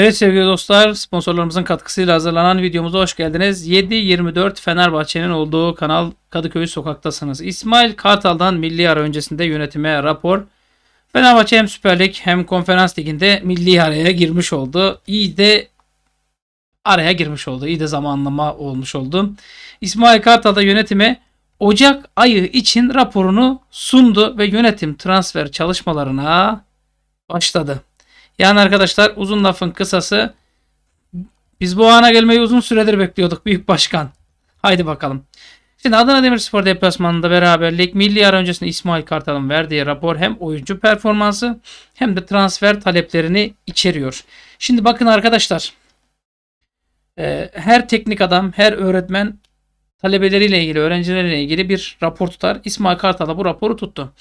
Evet sevgili dostlar sponsorlarımızın katkısıyla hazırlanan videomuza hoş geldiniz. 7-24 Fenerbahçe'nin olduğu kanal Kadıköy sokaktasınız. İsmail Kartal'dan milli ara öncesinde yönetime rapor. Fenerbahçe hem Süper Lig hem Konferans Ligi'nde milli araya girmiş oldu. İyi de araya girmiş oldu. İyi de zamanlama olmuş oldu. İsmail Kartal da yönetime Ocak ayı için raporunu sundu ve yönetim transfer çalışmalarına başladı. Yani arkadaşlar uzun lafın kısası biz bu ana gelmeyi uzun süredir bekliyorduk Büyük Başkan. Haydi bakalım. Şimdi Adana Demirspor deplasmanında beraberlik milli ara öncesinde İsmail Kartal'ın verdiği rapor hem oyuncu performansı hem de transfer taleplerini içeriyor. Şimdi bakın arkadaşlar. E, her teknik adam, her öğretmen talebeleriyle ilgili, öğrencileriyle ilgili bir rapor tutar. İsmail Kartal da bu raporu tuttu.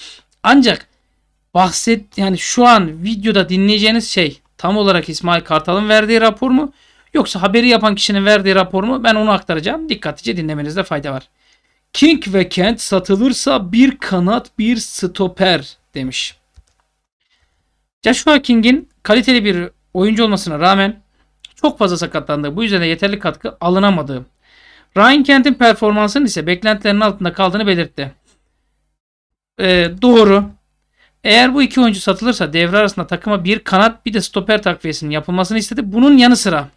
Ancak bahset yani şu an videoda dinleyeceğiniz şey tam olarak İsmail Kartal'ın verdiği rapor mu? Yoksa haberi yapan kişinin verdiği rapor mu? Ben onu aktaracağım. Dikkatlice dinlemenizde fayda var. King ve Kent satılırsa bir kanat bir stoper demiş. Joshua King'in kaliteli bir oyuncu olmasına rağmen çok fazla sakatlandığı bu yüzden de yeterli katkı alınamadığı. Ryan Kent'in performansının ise beklentilerinin altında kaldığını belirtti. Ee, doğru. Eğer bu iki oyuncu satılırsa devre arasında takıma bir kanat bir de stoper takviyesinin yapılmasını istedi. Bunun yanı sıra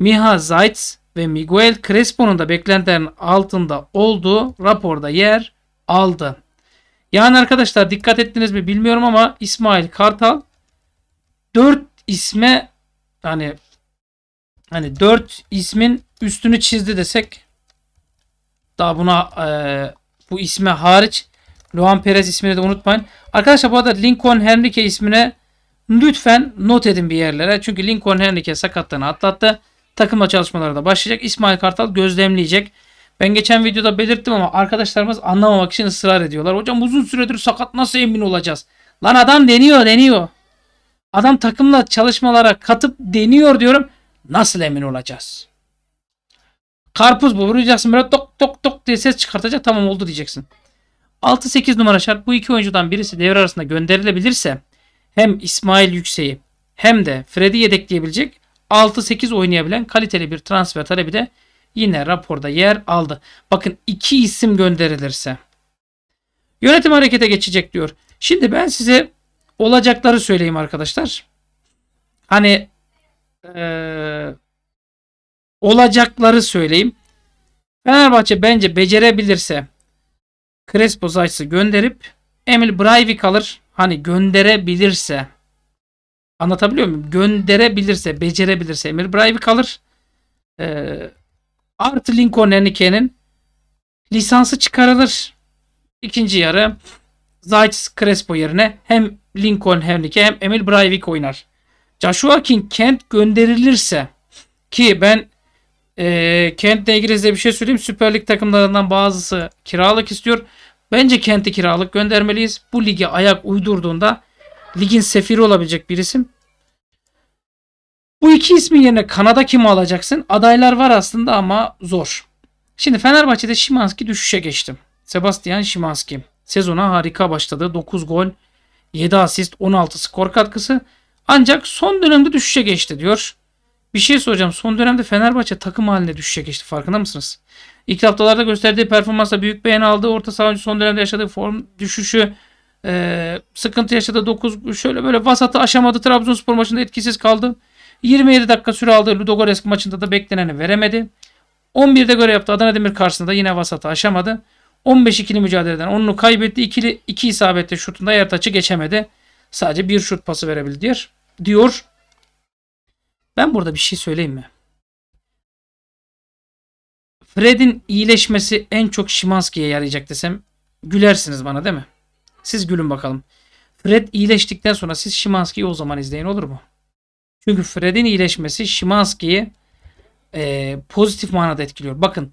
Miha Zaitz ve Miguel Crespo'nun da beklentilerin altında olduğu raporda yer aldı. Yani arkadaşlar dikkat ettiniz mi bilmiyorum ama İsmail Kartal 4 isme hani hani 4 ismin üstünü çizdi desek daha buna e, bu isme hariç Luan Perez ismini de unutmayın. Arkadaşlar bu arada Lincoln Henrique ismine lütfen not edin bir yerlere. Çünkü Lincoln Henrique sakatlığını atlattı. Takımla çalışmaları da başlayacak. İsmail Kartal gözlemleyecek. Ben geçen videoda belirttim ama arkadaşlarımız anlamamak için ısrar ediyorlar. Hocam uzun süredir sakat nasıl emin olacağız? Lan adam deniyor deniyor. Adam takımla çalışmalara katıp deniyor diyorum. Nasıl emin olacağız? Karpuz bu vuracaksın böyle tok tok tok diye ses çıkartacak tamam oldu diyeceksin. 6-8 numara şart bu iki oyuncudan birisi devre arasında gönderilebilirse hem İsmail Yüksek'i hem de Fred'i yedekleyebilecek 6-8 oynayabilen kaliteli bir transfer talebi de yine raporda yer aldı. Bakın iki isim gönderilirse. Yönetim harekete geçecek diyor. Şimdi ben size olacakları söyleyeyim arkadaşlar. Hani ee, olacakları söyleyeyim. Fenerbahçe bence becerebilirse Crespo Zayt'sı gönderip Emil Breivik alır. Hani gönderebilirse anlatabiliyor muyum? Gönderebilirse, becerebilirse Emil Breivik alır. Ee, artı Lincoln Henrique'nin lisansı çıkarılır. İkinci yarı Zayt's Crespo yerine hem Lincoln Henrique hem Emil Breivik oynar. Joshua King Kent gönderilirse ki ben e, Kent'le ilgili size bir şey söyleyeyim. Süper Lig takımlarından bazısı kiralık istiyor. Bence Kent'i kiralık göndermeliyiz. Bu ligi ayak uydurduğunda ligin sefiri olabilecek bir isim. Bu iki ismin yerine Kanada kimi alacaksın? Adaylar var aslında ama zor. Şimdi Fenerbahçe'de Şimanski düşüşe geçti. Sebastian Şimanski sezona harika başladı. 9 gol, 7 asist, 16 skor katkısı. Ancak son dönemde düşüşe geçti diyor. Bir şey soracağım. Son dönemde Fenerbahçe takım haline düşecek işte farkında mısınız? İlk haftalarda gösterdiği performansa büyük beğeni aldı. orta sahancı son dönemde yaşadığı form düşüşü e, sıkıntı yaşadı. 9 şöyle böyle vasatı aşamadı. Trabzonspor maçında etkisiz kaldı. 27 dakika süre aldı. Ludogorets maçında da bekleneni veremedi. 11'de göre yaptı. Adana Demir karşısında yine vasatı aşamadı. 15 ikili mücadeleden 10'unu kaybetti. İkili, iki isabetli şutunda yer taçı geçemedi. Sadece bir şut pası verebildi diyor. Ben burada bir şey söyleyeyim mi? Fred'in iyileşmesi en çok Şimanski'ye yarayacak desem gülersiniz bana değil mi? Siz gülün bakalım. Fred iyileştikten sonra siz Şimanski'yi o zaman izleyin olur mu? Çünkü Fred'in iyileşmesi Şimanski'yi e, pozitif manada etkiliyor. Bakın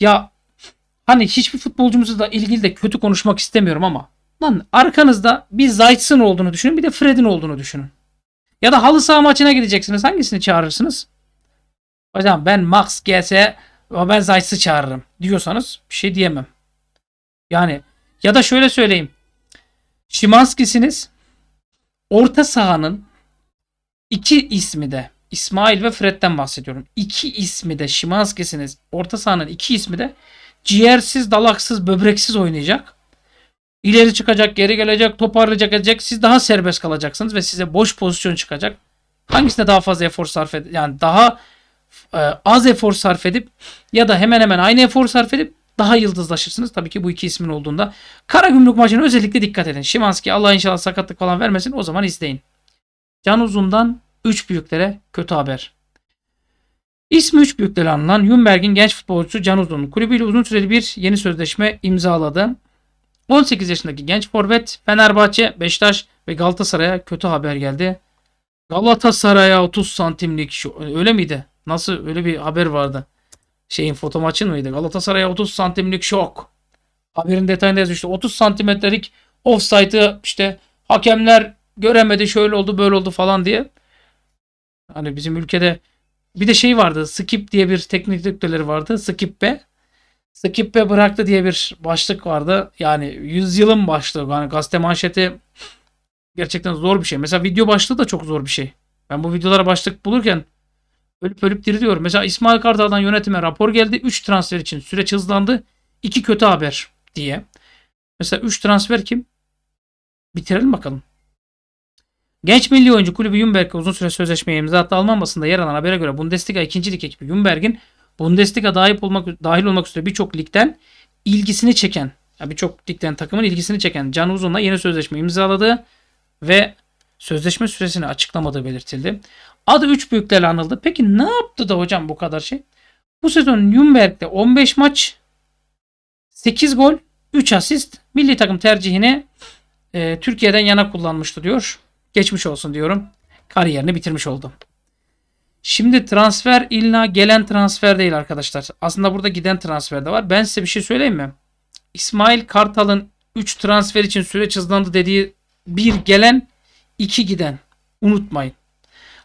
ya hani hiçbir futbolcumuzla ilgili de kötü konuşmak istemiyorum ama lan arkanızda bir Zayt'sın olduğunu düşünün bir de Fred'in olduğunu düşünün. Ya da halı saha maçına gideceksiniz. Hangisini çağırırsınız? Hocam ben Max gelse ben Zayt'sı çağırırım diyorsanız bir şey diyemem. Yani ya da şöyle söyleyeyim. Şimanski'siniz. Orta sahanın iki ismi de İsmail ve Fred'den bahsediyorum. İki ismi de Şimanski'siniz. Orta sahanın iki ismi de ciğersiz, dalaksız, böbreksiz oynayacak. İleri çıkacak, geri gelecek, toparlayacak edecek. Siz daha serbest kalacaksınız ve size boş pozisyon çıkacak. Hangisine daha fazla efor sarf edip yani daha e, az efor sarf edip ya da hemen hemen aynı efor sarf edip daha yıldızlaşırsınız. Tabii ki bu iki ismin olduğunda. Kara Gümrük maçına özellikle dikkat edin. Şimanski Allah inşallah sakatlık falan vermesin o zaman izleyin. Can Uzun'dan 3 büyüklere kötü haber. İsmi 3 büyüklere anılan Yunberg'in genç futbolcusu Can Uzun kulübüyle uzun süreli bir yeni sözleşme imzaladı. 18 yaşındaki genç forvet Fenerbahçe, Beşiktaş ve Galatasaray'a kötü haber geldi. Galatasaray'a 30 santimlik şu, öyle miydi? Nasıl öyle bir haber vardı? Şeyin foto maçın mıydı? Galatasaray'a 30 santimlik şok. Haberin detayında yazıyor 30 santimetrelik offside'ı işte hakemler göremedi şöyle oldu böyle oldu falan diye. Hani bizim ülkede bir de şey vardı skip diye bir teknik direktörleri vardı skip be. Skip ve bıraktı diye bir başlık vardı. Yani yüzyılın başlığı. Yani gazete manşeti gerçekten zor bir şey. Mesela video başlığı da çok zor bir şey. Ben bu videolara başlık bulurken ölüp ölüp diriliyorum. Mesela İsmail Kartal'dan yönetime rapor geldi. 3 transfer için süreç hızlandı. 2 kötü haber diye. Mesela 3 transfer kim? Bitirelim bakalım. Genç milli oyuncu kulübü Jumberg'e uzun süre sözleşmeye imza attı. Alman basında yer alan habere göre Bundesliga 2. Lig ekibi Jumberg'in Bundesliga dahil olmak, dahil olmak üzere birçok ligden ilgisini çeken, yani birçok ligden takımın ilgisini çeken Can Uzun'la yeni sözleşme imzaladı ve sözleşme süresini açıklamadığı belirtildi. Adı 3 büyüklerle anıldı. Peki ne yaptı da hocam bu kadar şey? Bu sezon Nürnberg'de 15 maç, 8 gol, 3 asist milli takım tercihini e, Türkiye'den yana kullanmıştı diyor. Geçmiş olsun diyorum. Kariyerini bitirmiş oldum. Şimdi transfer illa gelen transfer değil arkadaşlar. Aslında burada giden transfer de var. Ben size bir şey söyleyeyim mi? İsmail Kartal'ın 3 transfer için süreç hızlandı dediği bir gelen iki giden. Unutmayın.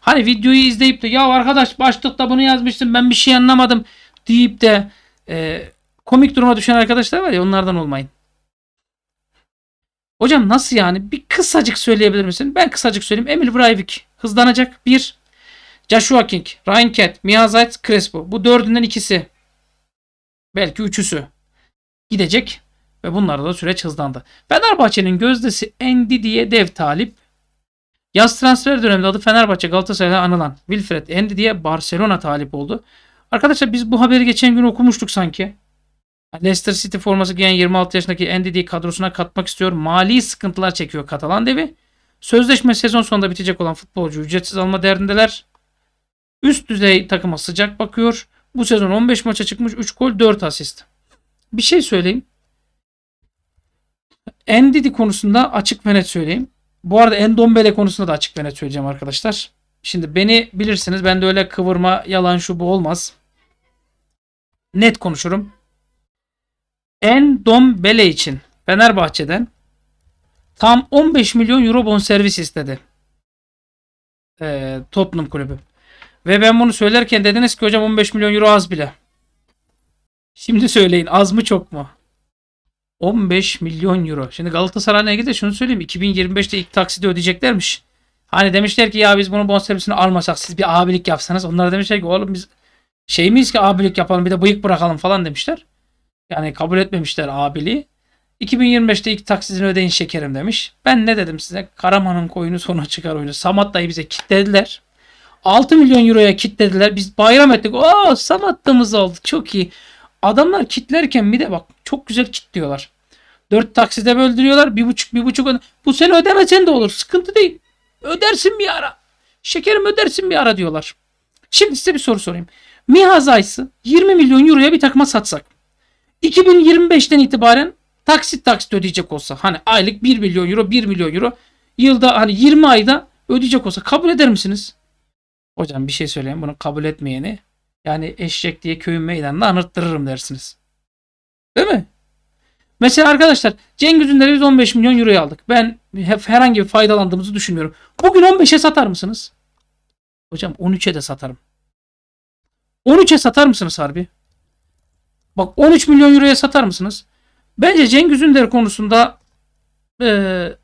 Hani videoyu izleyip de ya arkadaş başlıkta bunu yazmıştım ben bir şey anlamadım deyip de e, komik duruma düşen arkadaşlar var ya onlardan olmayın. Hocam nasıl yani? Bir kısacık söyleyebilir misin? Ben kısacık söyleyeyim. Emil Vrajvik hızlanacak. Bir. Joshua King, Ryan Kent, Mihazat Crespo. Bu dördünden ikisi. Belki üçüsü. Gidecek ve bunlarda da süreç hızlandı. Fenerbahçe'nin gözdesi Endidiye dev talip. Yaz transfer döneminde adı Fenerbahçe Galatasaray'da anılan Wilfred Endidiye Barcelona talip oldu. Arkadaşlar biz bu haberi geçen gün okumuştuk sanki. Leicester City forması giyen 26 yaşındaki Endidi'yi kadrosuna katmak istiyor. Mali sıkıntılar çekiyor Katalan devi. Sözleşme sezon sonunda bitecek olan futbolcu ücretsiz alma derdindeler. Üst düzey takıma sıcak bakıyor. Bu sezon 15 maça çıkmış 3 gol 4 asist. Bir şey söyleyeyim. Endidi konusunda açık ve net söyleyeyim. Bu arada Endombele konusunda da açık ve net söyleyeceğim arkadaşlar. Şimdi beni bilirsiniz ben de öyle kıvırma yalan şu bu olmaz. Net konuşurum. Endombele için Fenerbahçe'den tam 15 milyon euro bon servis istedi. Ee, Tottenham kulübü. Ve ben bunu söylerken dediniz ki hocam 15 milyon euro az bile. Şimdi söyleyin az mı çok mu? 15 milyon euro. Şimdi Galatasaray'a gidip şunu söyleyeyim. 2025'te ilk taksidi ödeyeceklermiş. Hani demişler ki ya biz bunu bonservisini almasak siz bir abilik yapsanız. Onlar demişler ki oğlum biz şey miyiz ki abilik yapalım bir de bıyık bırakalım falan demişler. Yani kabul etmemişler abiliği. 2025'te ilk taksitini ödeyin şekerim demiş. Ben ne dedim size? Karaman'ın koyunu sona çıkar oyunu. Samat dayı bize kitlediler. 6 milyon euroya kitlediler. Biz bayram ettik. Aa sam attığımız oldu. Çok iyi. Adamlar kitlerken bir de bak çok güzel kitliyorlar. 4 takside böldürüyorlar. Bir buçuk bir buçuk. Bu sene ödemesen de olur. Sıkıntı değil. Ödersin bir ara. Şekerim ödersin bir ara diyorlar. Şimdi size bir soru sorayım. Miha Zayt'sı 20 milyon euroya bir takıma satsak. 2025'ten itibaren taksit taksit ödeyecek olsa. Hani aylık 1 milyon euro 1 milyon euro. Yılda hani 20 ayda ödeyecek olsa kabul eder misiniz? Hocam bir şey söyleyeyim bunu kabul etmeyeni yani eşek diye köyün meydanına anırttırırım dersiniz. Değil mi? Mesela arkadaşlar Cengiz Ünder'i 115 milyon euroya aldık. Ben herhangi bir faydalandığımızı düşünmüyorum. Bugün 15'e satar mısınız? Hocam 13'e de satarım. 13'e satar mısınız harbi? Bak 13 milyon euroya satar mısınız? Bence Cengiz Ünder konusunda e,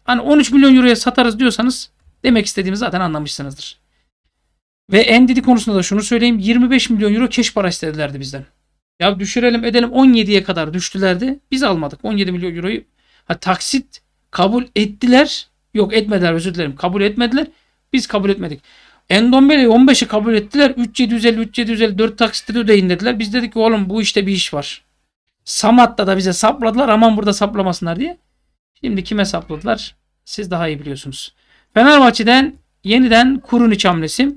hani 13 milyon euroya satarız diyorsanız demek istediğimi zaten anlamışsınızdır. Ve endidi konusunda da şunu söyleyeyim. 25 milyon euro keş para istedilerdi bizden. Ya düşürelim edelim 17'ye kadar düştülerdi. Biz almadık 17 milyon euroyu. Ha, taksit kabul ettiler. Yok etmediler özür dilerim. Kabul etmediler. Biz kabul etmedik. Endombele'yi 15'i kabul ettiler. 3750, 3750, 4 taksitleri ödeyin dediler. Biz dedik ki oğlum bu işte bir iş var. Samat'ta da bize sapladılar. Aman burada saplamasınlar diye. Şimdi kime sapladılar? Siz daha iyi biliyorsunuz. Fenerbahçe'den yeniden kurun iç hamlesi.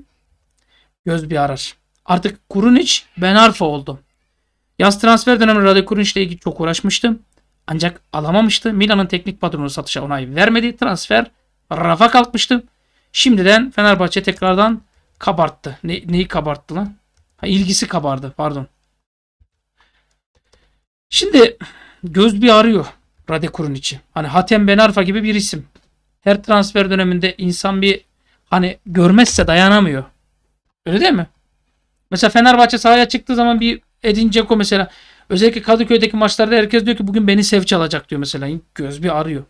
Göz bir arar. Artık Kurunic Ben Arfa oldu. Yaz transfer dönemi Rade Kurunic ile ilgili çok uğraşmıştım. Ancak alamamıştı. Milan'ın teknik patronu satışa onay vermedi. Transfer rafa kalkmıştı. Şimdiden Fenerbahçe tekrardan kabarttı. Ne, neyi kabarttı lan? Ha, ilgisi kabardı pardon. Şimdi göz bir arıyor Rade Kurunic'i. Hani Hatem Benarfa gibi bir isim. Her transfer döneminde insan bir hani görmezse dayanamıyor. Öyle değil mi? Mesela Fenerbahçe sahaya çıktığı zaman bir Edin Dzeko mesela özellikle Kadıköy'deki maçlarda herkes diyor ki bugün beni Sevç alacak diyor mesela. Göz bir arıyor.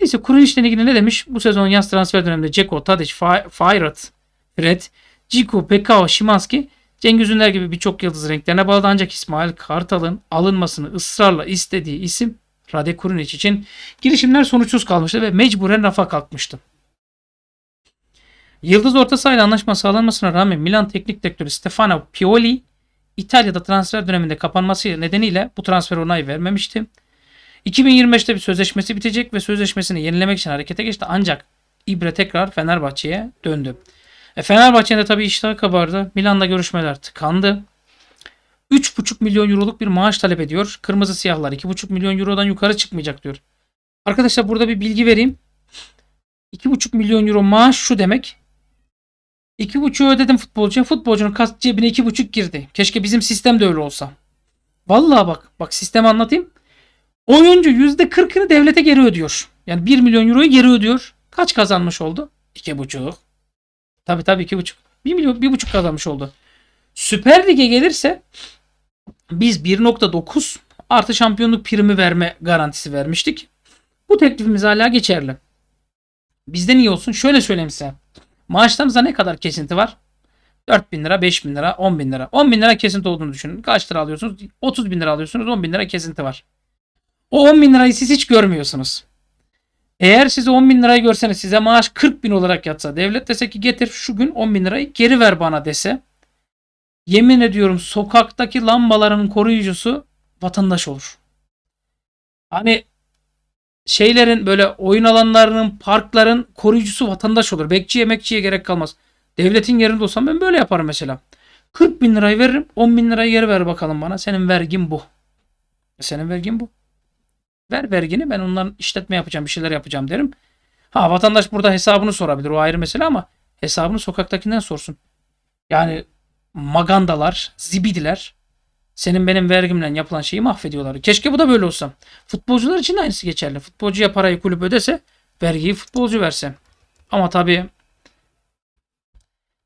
Neyse Kurun Kuruniş'le ilgili ne demiş? Bu sezon yaz transfer döneminde Dzeko, Tadic, Fayrat, Red, Ciku, Pekao, Şimanski, Cengiz Ünder gibi birçok yıldız renklerine bağlı ancak İsmail Kartal'ın alınmasını ısrarla istediği isim Rade Kurunic için girişimler sonuçsuz kalmıştı ve mecburen rafa kalkmıştı. Yıldız orta sahayla anlaşma sağlanmasına rağmen Milan teknik direktörü Stefano Pioli İtalya'da transfer döneminde kapanması nedeniyle bu transfer onay vermemişti. 2025'te bir sözleşmesi bitecek ve sözleşmesini yenilemek için harekete geçti ancak İbre tekrar Fenerbahçe'ye döndü. E Fenerbahçe'nin tabii iştah kabardı. Milan'da görüşmeler tıkandı. 3,5 milyon euroluk bir maaş talep ediyor. Kırmızı siyahlar 2,5 milyon eurodan yukarı çıkmayacak diyor. Arkadaşlar burada bir bilgi vereyim. 2,5 milyon euro maaş şu demek. İki buçuğu ödedim futbolcuya. Futbolcunun kas cebine iki buçuk girdi. Keşke bizim sistem de öyle olsa. Vallahi bak. Bak sistemi anlatayım. Oyuncu yüzde kırkını devlete geri ödüyor. Yani bir milyon euroyu geri ödüyor. Kaç kazanmış oldu? İki buçuk. Tabii tabii iki buçuk. Bir milyon bir buçuk kazanmış oldu. Süper Lig'e gelirse biz 1.9 artı şampiyonluk primi verme garantisi vermiştik. Bu teklifimiz hala geçerli. Bizden iyi olsun? Şöyle söyleyeyim size. Maaşlarımızda ne kadar kesinti var? 4 bin lira, 5 bin lira, 10 bin lira. 10 bin lira kesinti olduğunu düşünün. Kaç lira alıyorsunuz? 30 bin lira alıyorsunuz. 10 bin lira kesinti var. O 10 bin lirayı siz hiç görmüyorsunuz. Eğer size 10 bin lirayı görseniz size maaş 40 bin olarak yatsa devlet dese ki getir şu gün 10 bin lirayı geri ver bana dese yemin ediyorum sokaktaki lambaların koruyucusu vatandaş olur. Hani şeylerin böyle oyun alanlarının, parkların koruyucusu vatandaş olur. Bekçiye mekçiye gerek kalmaz. Devletin yerinde olsam ben böyle yaparım mesela. 40 bin lirayı veririm. 10 bin lirayı geri ver bakalım bana. Senin vergin bu. Senin vergin bu. Ver vergini ben onların işletme yapacağım bir şeyler yapacağım derim. Ha vatandaş burada hesabını sorabilir o ayrı mesele ama hesabını sokaktakinden sorsun. Yani magandalar, zibidiler senin benim vergimle yapılan şeyi mahvediyorlar. Keşke bu da böyle olsa. Futbolcular için de aynısı geçerli. Futbolcuya parayı kulüp ödese vergiyi futbolcu verse. Ama tabii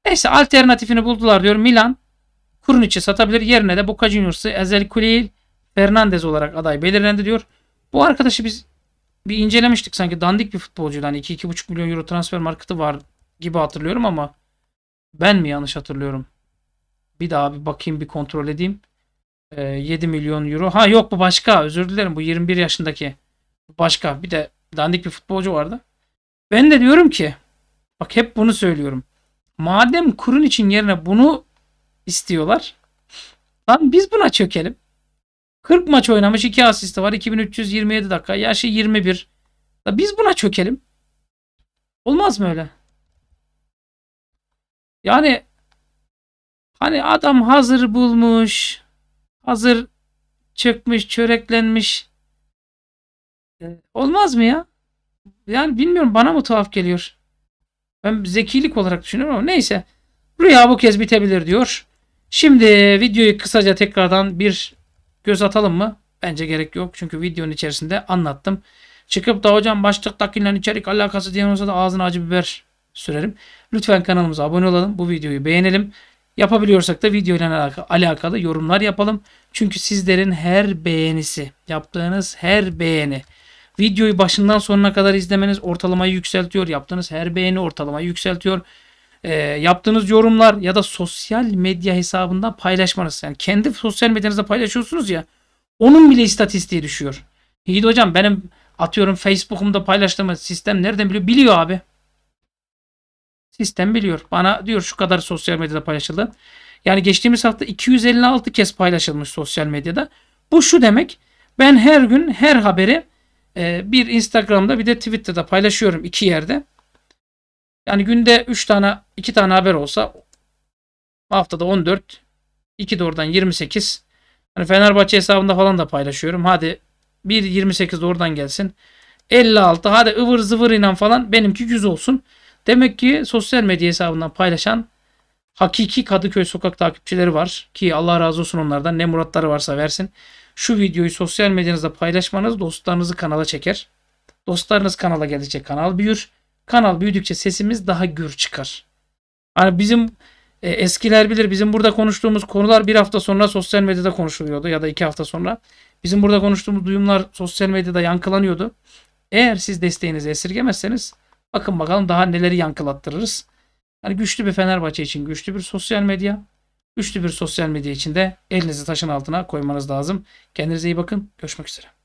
neyse alternatifini buldular diyor. Milan Kurniç'i satabilir. Yerine de Boca Juniors'ı Ezel Kuleyl Fernandez olarak aday belirlendi diyor. Bu arkadaşı biz bir incelemiştik sanki dandik bir futbolcuydu. Hani 2-2,5 milyon euro transfer marketi var gibi hatırlıyorum ama ben mi yanlış hatırlıyorum? Bir daha bir bakayım bir kontrol edeyim. E, ee, 7 milyon euro. Ha yok bu başka. Özür dilerim. Bu 21 yaşındaki. Başka. Bir de dandik bir futbolcu vardı. Ben de diyorum ki bak hep bunu söylüyorum. Madem kurun için yerine bunu istiyorlar. Lan biz buna çökelim. 40 maç oynamış 2 asisti var. 2327 dakika. Yaşı 21. La biz buna çökelim. Olmaz mı öyle? Yani hani adam hazır bulmuş. Hazır çökmüş, çöreklenmiş. E, olmaz mı ya? Yani bilmiyorum bana mı tuhaf geliyor. Ben zekilik olarak düşünüyorum ama neyse. Rüya bu kez bitebilir diyor. Şimdi videoyu kısaca tekrardan bir göz atalım mı? Bence gerek yok. Çünkü videonun içerisinde anlattım. Çıkıp da hocam başlıktakilerin içerik alakası diyen olsa da ağzına acı biber sürerim. Lütfen kanalımıza abone olalım. Bu videoyu beğenelim. Yapabiliyorsak da video ile alakalı, alakalı yorumlar yapalım. Çünkü sizlerin her beğenisi, yaptığınız her beğeni, videoyu başından sonuna kadar izlemeniz ortalamayı yükseltiyor. Yaptığınız her beğeni ortalamayı yükseltiyor. E, yaptığınız yorumlar ya da sosyal medya hesabından paylaşmanız. Yani kendi sosyal medyanızda paylaşıyorsunuz ya. Onun bile istatistiği düşüyor. İyi hocam benim atıyorum Facebook'umda paylaştığım sistem nereden biliyor? Biliyor abi. Sistem biliyor. Bana diyor şu kadar sosyal medyada paylaşıldı. Yani geçtiğimiz hafta 256 kez paylaşılmış sosyal medyada. Bu şu demek. Ben her gün her haberi e, bir Instagram'da bir de Twitter'da paylaşıyorum iki yerde. Yani günde 3 tane 2 tane haber olsa haftada 14 2 de oradan 28 Hani Fenerbahçe hesabında falan da paylaşıyorum. Hadi 1.28 28 oradan gelsin. 56 hadi ıvır zıvır inan falan benimki 100 olsun. Demek ki sosyal medya hesabından paylaşan hakiki Kadıköy sokak takipçileri var. Ki Allah razı olsun onlardan ne muratları varsa versin. Şu videoyu sosyal medyanızda paylaşmanız dostlarınızı kanala çeker. Dostlarınız kanala gelecek kanal büyür. Kanal büyüdükçe sesimiz daha gür çıkar. Hani bizim e, eskiler bilir bizim burada konuştuğumuz konular bir hafta sonra sosyal medyada konuşuluyordu ya da iki hafta sonra. Bizim burada konuştuğumuz duyumlar sosyal medyada yankılanıyordu. Eğer siz desteğinizi esirgemezseniz Bakın bakalım daha neleri yankılattırırız. Yani güçlü bir Fenerbahçe için güçlü bir sosyal medya. Güçlü bir sosyal medya için de elinizi taşın altına koymanız lazım. Kendinize iyi bakın. Görüşmek üzere.